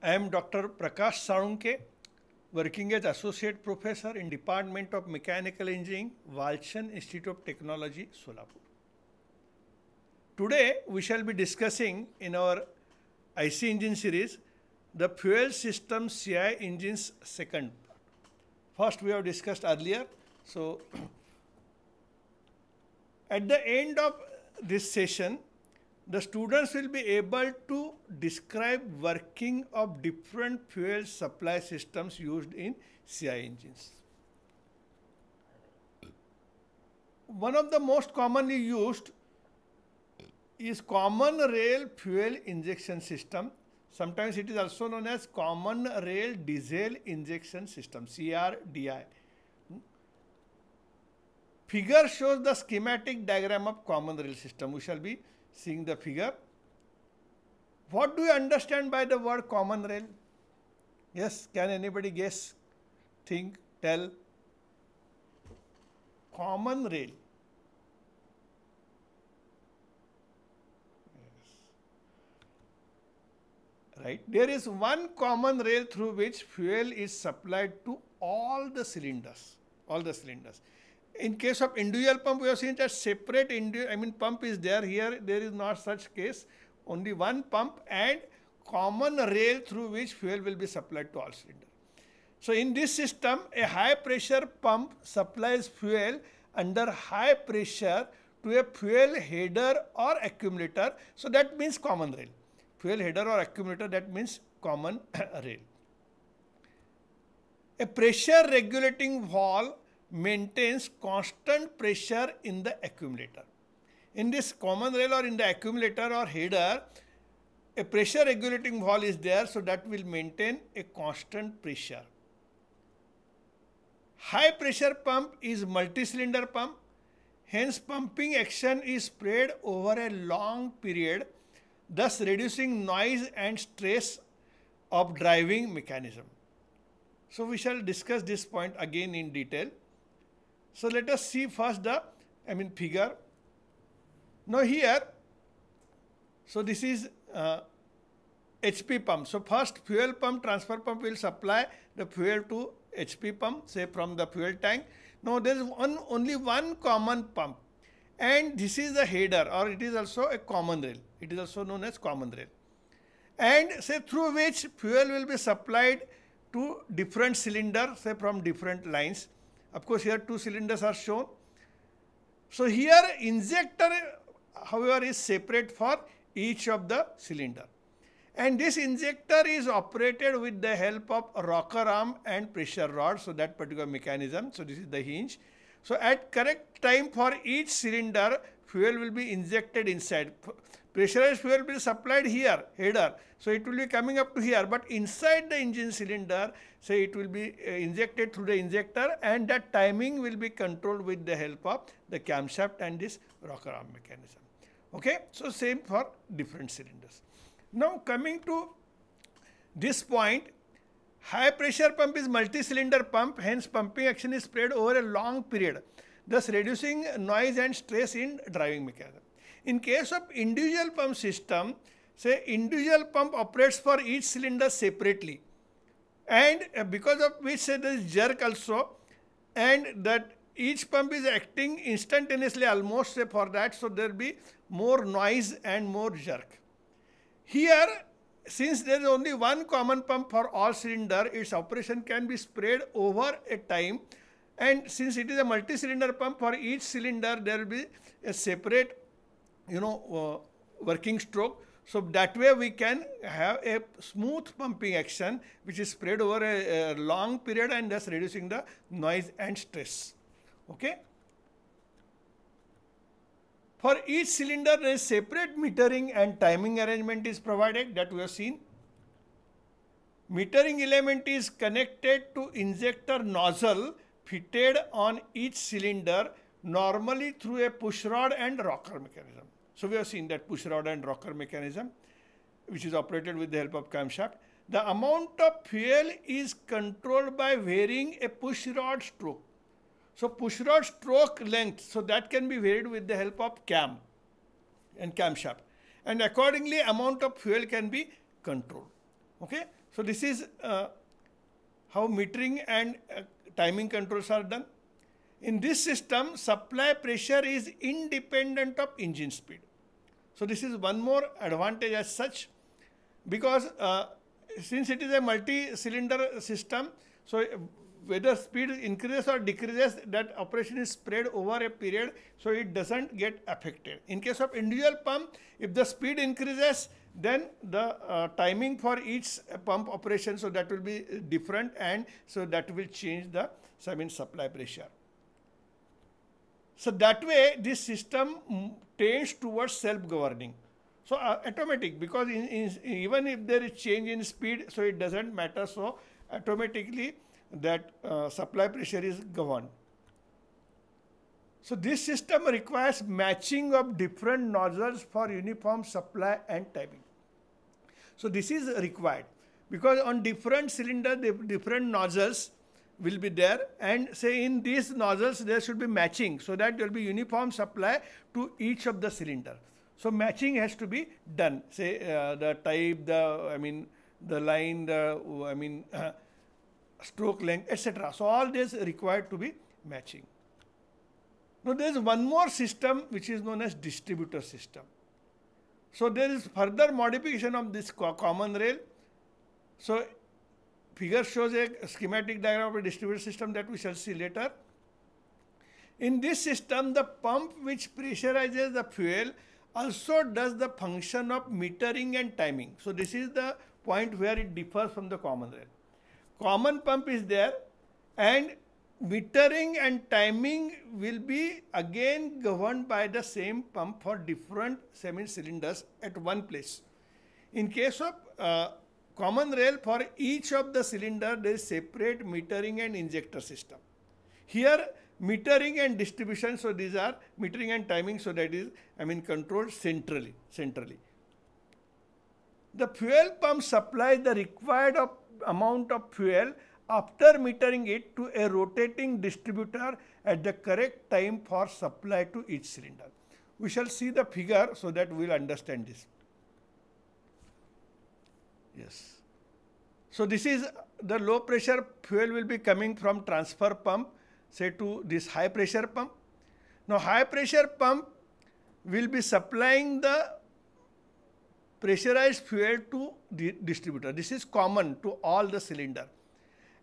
I am Dr. Prakash Sarunke, working as Associate Professor in Department of Mechanical Engineering, Walchan Institute of Technology, Solapur. Today, we shall be discussing in our IC engine series the fuel system CI engines second part. First, we have discussed earlier. So, at the end of this session, the students will be able to describe working of different fuel supply systems used in CI engines. One of the most commonly used is common rail fuel injection system. Sometimes it is also known as common rail diesel injection system, CRDI. Figure shows the schematic diagram of common rail system. We shall be seeing the figure. What do you understand by the word common rail? Yes, can anybody guess, think, tell? Common rail. Yes. Right. There is one common rail through which fuel is supplied to all the cylinders, all the cylinders. In case of individual pump, we have seen that separate indi I mean pump is there. Here there is not such case. Only one pump and common rail through which fuel will be supplied to all cylinder. So in this system, a high pressure pump supplies fuel under high pressure to a fuel header or accumulator. So that means common rail. Fuel header or accumulator, that means common rail. A pressure regulating valve maintains constant pressure in the accumulator. In this common rail or in the accumulator or header, a pressure regulating valve is there so that will maintain a constant pressure. High pressure pump is multi-cylinder pump. Hence pumping action is spread over a long period thus reducing noise and stress of driving mechanism. So we shall discuss this point again in detail. So let us see first the, I mean figure. Now here, so this is uh, HP pump. So first fuel pump, transfer pump will supply the fuel to HP pump, say from the fuel tank. Now there is one, only one common pump and this is the header or it is also a common rail. It is also known as common rail. And say through which fuel will be supplied to different cylinder say from different lines of course, here two cylinders are shown. So, here injector however is separate for each of the cylinder. And this injector is operated with the help of rocker arm and pressure rod. So, that particular mechanism. So, this is the hinge. So, at correct time for each cylinder, fuel will be injected inside. Pressurized fuel will be supplied here, header. So it will be coming up to here, but inside the engine cylinder, say it will be uh, injected through the injector and that timing will be controlled with the help of the camshaft and this rocker arm mechanism. Okay, so same for different cylinders. Now coming to this point, high pressure pump is multi-cylinder pump, hence pumping action is spread over a long period thus reducing noise and stress in driving mechanism. In case of individual pump system, say individual pump operates for each cylinder separately and uh, because of which say there is jerk also and that each pump is acting instantaneously almost say for that so there will be more noise and more jerk. Here since there is only one common pump for all cylinder its operation can be spread over a time and since it is a multi-cylinder pump, for each cylinder there will be a separate, you know, uh, working stroke. So that way we can have a smooth pumping action which is spread over a, a long period and thus reducing the noise and stress. Okay. For each cylinder, a separate metering and timing arrangement is provided that we have seen. Metering element is connected to injector nozzle fitted on each cylinder normally through a push rod and rocker mechanism. So we have seen that push rod and rocker mechanism which is operated with the help of camshaft. The amount of fuel is controlled by varying a push rod stroke. So push rod stroke length, so that can be varied with the help of cam and camshaft. And accordingly amount of fuel can be controlled. Okay, so this is uh, how metering and uh, timing controls are done. In this system, supply pressure is independent of engine speed. So this is one more advantage as such because uh, since it is a multi-cylinder system, so whether speed increases or decreases, that operation is spread over a period, so it doesn't get affected. In case of individual pump, if the speed increases, then the uh, timing for each pump operation, so that will be different and so that will change the I mean, supply pressure. So that way, this system tends towards self-governing. So uh, automatic, because in, in, even if there is change in speed, so it doesn't matter. So automatically, that uh, supply pressure is governed. So this system requires matching of different nozzles for uniform supply and timing. So this is required because on different cylinder, different nozzles will be there and say in these nozzles there should be matching so that there will be uniform supply to each of the cylinder. So matching has to be done. Say uh, the type, the I mean the line, the I mean. stroke length, etc. So, all this required to be matching. Now, there is one more system which is known as distributor system. So, there is further modification of this common rail. So, figure shows a schematic diagram of a distributor system that we shall see later. In this system, the pump which pressurizes the fuel also does the function of metering and timing. So, this is the point where it differs from the common rail common pump is there and metering and timing will be again governed by the same pump for different semi cylinders at one place. In case of uh, common rail for each of the cylinder there is separate metering and injector system. Here metering and distribution so these are metering and timing so that is I mean controlled centrally centrally. The fuel pump supplies the required of amount of fuel after metering it to a rotating distributor at the correct time for supply to each cylinder. We shall see the figure so that we will understand this. Yes. So, this is the low pressure fuel will be coming from transfer pump say to this high pressure pump. Now, high pressure pump will be supplying the pressurized fuel to the distributor. This is common to all the cylinder.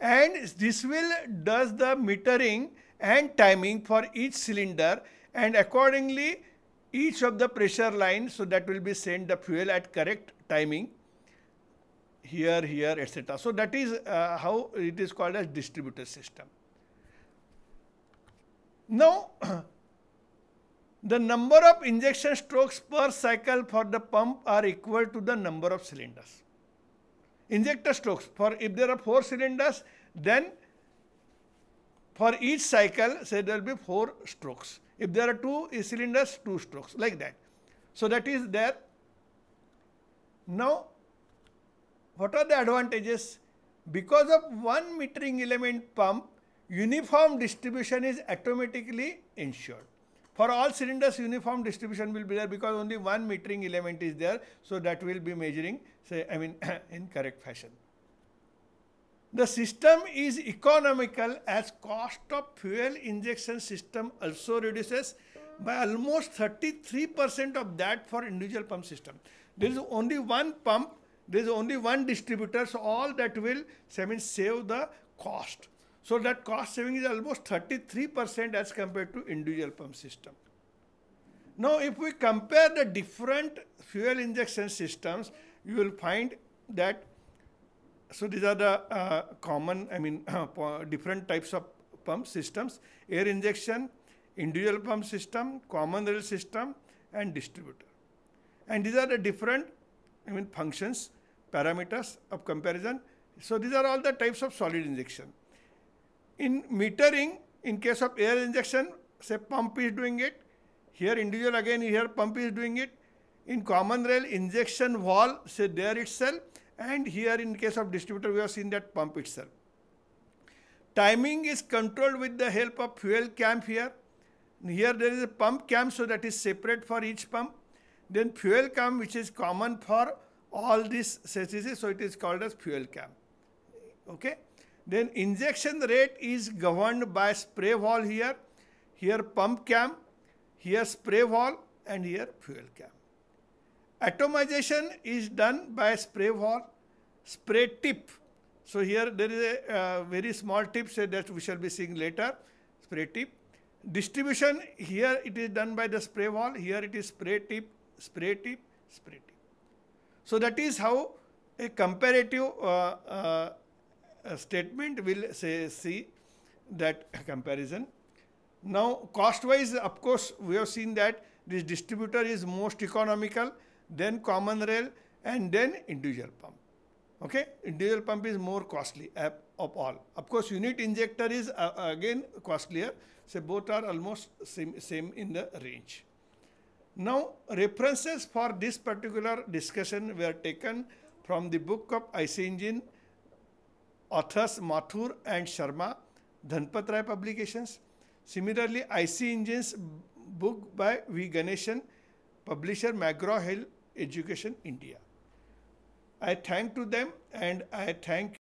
And this will does the metering and timing for each cylinder and accordingly each of the pressure line so that will be sent the fuel at correct timing here, here, etc. So that is uh, how it is called as distributor system. Now, The number of injection strokes per cycle for the pump are equal to the number of cylinders. Injector strokes for if there are 4 cylinders then for each cycle say there will be 4 strokes. If there are 2 cylinders 2 strokes like that. So that is there. Now what are the advantages? Because of one metering element pump uniform distribution is automatically ensured. For all cylinders uniform distribution will be there because only one metering element is there. So, that will be measuring say I mean in correct fashion. The system is economical as cost of fuel injection system also reduces by almost 33% of that for individual pump system. There is only one pump, there is only one distributor, so all that will I mean, save the cost. So that cost saving is almost 33% as compared to individual pump system. Now if we compare the different fuel injection systems, you will find that, so these are the uh, common, I mean uh, different types of pump systems, air injection, individual pump system, common rail system and distributor. And these are the different I mean functions, parameters of comparison. So these are all the types of solid injection. In metering, in case of air injection, say pump is doing it. Here individual again, here pump is doing it. In common rail injection wall, say there itself. And here in case of distributor, we have seen that pump itself. Timing is controlled with the help of fuel cam here. Here there is a pump cam, so that is separate for each pump. Then fuel cam, which is common for all these, so it is called as fuel cam. Okay. Then injection rate is governed by spray wall here, here pump cam, here spray wall and here fuel cam. Atomization is done by spray wall, spray tip. So here there is a uh, very small tip say that we shall be seeing later, spray tip. Distribution here it is done by the spray wall, here it is spray tip, spray tip, spray tip. So that is how a comparative uh, uh, statement will say see that comparison. Now cost wise of course we have seen that this distributor is most economical then common rail and then individual pump. Okay, individual pump is more costly of, of all. Of course unit injector is uh, again costlier so both are almost same, same in the range. Now references for this particular discussion were taken from the book of IC engine authors Mathur and Sharma, Dhanpat Rai Publications. Similarly, IC Engines book by V. Ganeshan, publisher McGraw-Hill Education India. I thank to them and I thank